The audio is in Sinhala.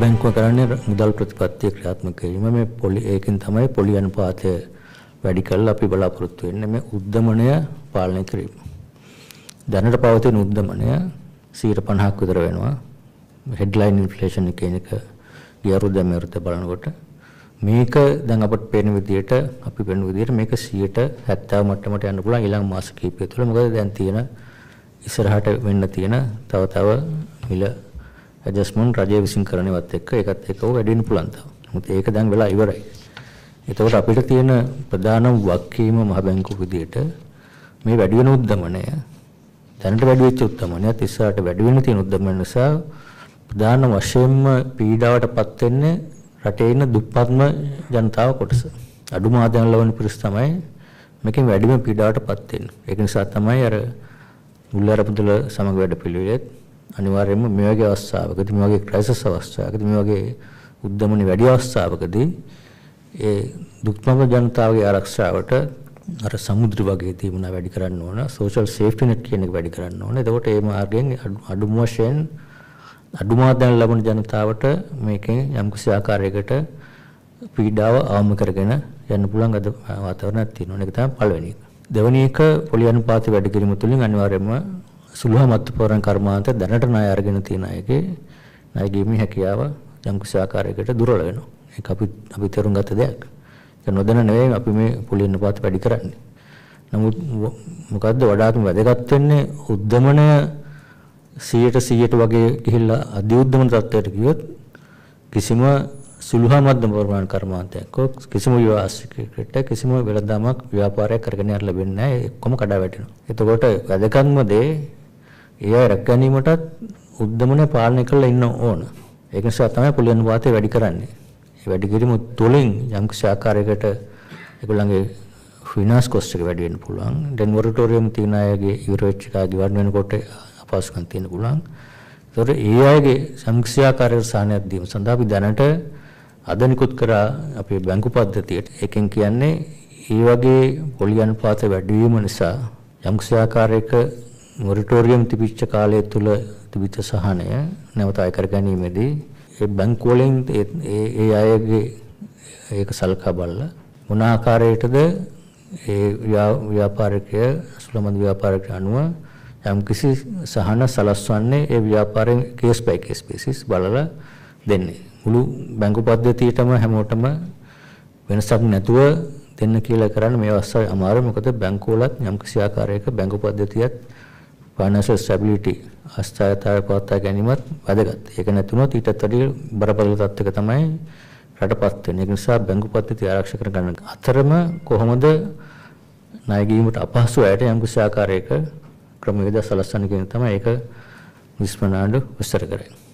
ආබැංකුව කරන්නේ මුදල් ප්‍රතිපත්තිය ක්‍රියාත්මක කිරීම මේ පොලි ඒකෙන් තමයි පොලි අනුපාතය වැඩි කරලා අපි බලාපොරොත්තු වෙන්නේ මේ උද්දමනය පාලනය කිරීම. දැනට පවතින උද්දමනය 50ක් විතර වෙනවා. හෙඩ්ලයින් ඉන්ෆ්ලේෂන් කියන එක ගියරුද මෙරුද බලනකොට මේක දැන් අපට පේන විදිහට අපි පේන විදිහට මේක 170 මට්ටමට යන්න පුළුවන් ඊළඟ මාස කිහිපය තුළ මොකද දැන් තියෙන ඉස්සරහට වෙන්න තියෙන තව තව මිල ඇඩ්ජස්ට්මන්ට් රජය විසින් කරනවත් එක්ක ඒකත් එක්ක ඔය වැඩි වෙන්න පුළුවන් තමයි. නමුත් ඒක දැන් වෙලා ඉවරයි. එතකොට අපිට තියෙන ප්‍රධානම වක්කීම මහ බැංකුව විදියට මේ වැඩි වෙන උද්දමනය දැනට වැඩි වෙච්ච උද්දමනයත් ඉස්සරහට වැඩි වෙන තියෙන උද්දමන නිසා ප්‍රධාන වශයෙන්ම පීඩාවටපත් වෙන්නේ රටේ ඉන්න දුප්පත්ම ජනතාව කොටස. අඩුම ආදායම් ලබන පිරිස තමයි මේකෙන් වැඩිම පීඩාවටපත් වෙන්නේ. ඒක නිසා තමයි අර මුල්ලාරපුදල සමග වැඩ පිළිවෙලෙත් අනිවාර්යයෙන්ම මේ වගේ අවස්ථාවකදී මේ වගේ ක්‍රයිසස් අවස්ථාවකදී මේ වගේ උද්දමන වැඩි අවස්ථාවකදී ඒ දුක්මම ජනතාවගේ ආරක්ෂාවට අර සමුද්‍ර වගේ තියුණා වැඩි කරන්න ඕන සෝෂල් සේෆ්ටි net කියන එක වැඩි කරන්න ඕන. එතකොට ඒ මාර්ගයෙන් අඩුම වශයෙන් අඩුමාදන් ලබන ජනතාවට මේකෙන් යම්කිසි ආකාරයකට පීඩාව අවම කරගෙන යන්න පුළුවන් අද වාතාවරණයක් තියෙනවා. ඒක තමයි පළවෙනි එක. දෙවෙනි එක පොලියන් පාති වැඩි කිරීම තුළින් අනිවාර්යයෙන්ම සුභාමත්පරණ කර්මාන්තය දැනට ණය අරගෙන තියෙන අයගේ ණය ගැනීම හැකියාව යම්කිසි ආකාරයකට දුර්වල වෙනවා. ඒක අපි අපි තේරුම් ගත දෙයක්. ඒක නොදැන නෙවෙයි අපි මේ පුලින්න පාත වැඩි කරන්නේ. නමුත් මොකද්ද වඩාත්ම වැදගත් වෙන්නේ උද්දමනය 100ට 100ට වගේ ගිහිල්ලා අධි උද්දමන තත්ත්වයට ගියොත් කිසිම සුළුහා මධ්‍යම ප්‍රමාණ කර්මාන්තයක් හෝ කිසිම ව්‍යාපාරිකයකට කිසිම වෙළඳාමක් ව්‍යාපාරයක් කරගෙන යන්න ලැබෙන්නේ නැහැ. ඔක්කොම කඩා වැටෙනවා. එතකොට වැදගත්ම දේ ඒ අය රැකගැනීමටත් උද්දමනය පාලනය කරලා ඉන්න ඕන. ඒක නිසා තමයි පොලි අනුපාතය වැඩි කරන්නේ. ඒ වැඩි කිරීම තුළින් යම්කිසි ආකාරයකට ඒගොල්ලන්ගේ ෆිනන්ස් කොස්ට් එක වැඩි වෙන්න පුළුවන්. ඩෙන්වර්ටෝරියම් තියෙන අයගේ යුරෝච් එක ගිවන්න වෙනකොට අපහසුකම් තියෙන පුළුවන්. ඒතොර ඒ අයගේ සංක්ෂයාකාරී සාහනයක් දීම සඳහා අපි දැනට අද නිකුත් කරා අපේ බැංකු පද්ධතියට එකෙන් කියන්නේ ඒ වගේ පොලි අනුපාත වැඩි වීම නිසා යම්කිසි ආකාරයක මොරිටෝරියම් තිබිච්ච කාලය තුල තිබිච්ච සහනය නැවත අය කර ගැනීමේදී ඒ බැංකු වලින් ඒ ඒ අයගේ ඒක සල්කා බලලා මොන ආකාරයකටද ඒ ව්‍යාපාරිකය සුලමන් ව්‍යාපාරිකයට අනුව යම්කිසි සහන සලස්වන්නේ ඒ ව්‍යාපාරයෙන් කේස් බයි කේස් බේසිස් බලලා දෙන්නේ. මුළු බැංකු පද්ධතියටම හැමෝටම වෙනසක් නැතුව දෙන්න කියලා කරන්න මේ අවස්ථාවේ අමාරුයි මොකද බැංකුවලත් යම්කිසි ආකාරයක බැංකු පද්ධතියත් ෆයිනන්ෂල් ස්ටැබිලිටි අස්ථායතාවය පවත්වා ගැනීමත් වැදගත්. ඒක නැතුනොත් ඊටත් වැඩිය බරපතල තත්ත්වයක තමයි රටපත් වෙන්නේ. ඒ නිසා බැංකුපත් නීති ආරක්ෂා කර ගන්න අතරම කොහොමද ණය ගැනීමට අපහසු අයට යම් කිසි ආකාරයක ක්‍රමවේද සලස්වන්න කියන තමයි ඒක මිස් ප්‍රනාඩු විස්තර කරන්නේ.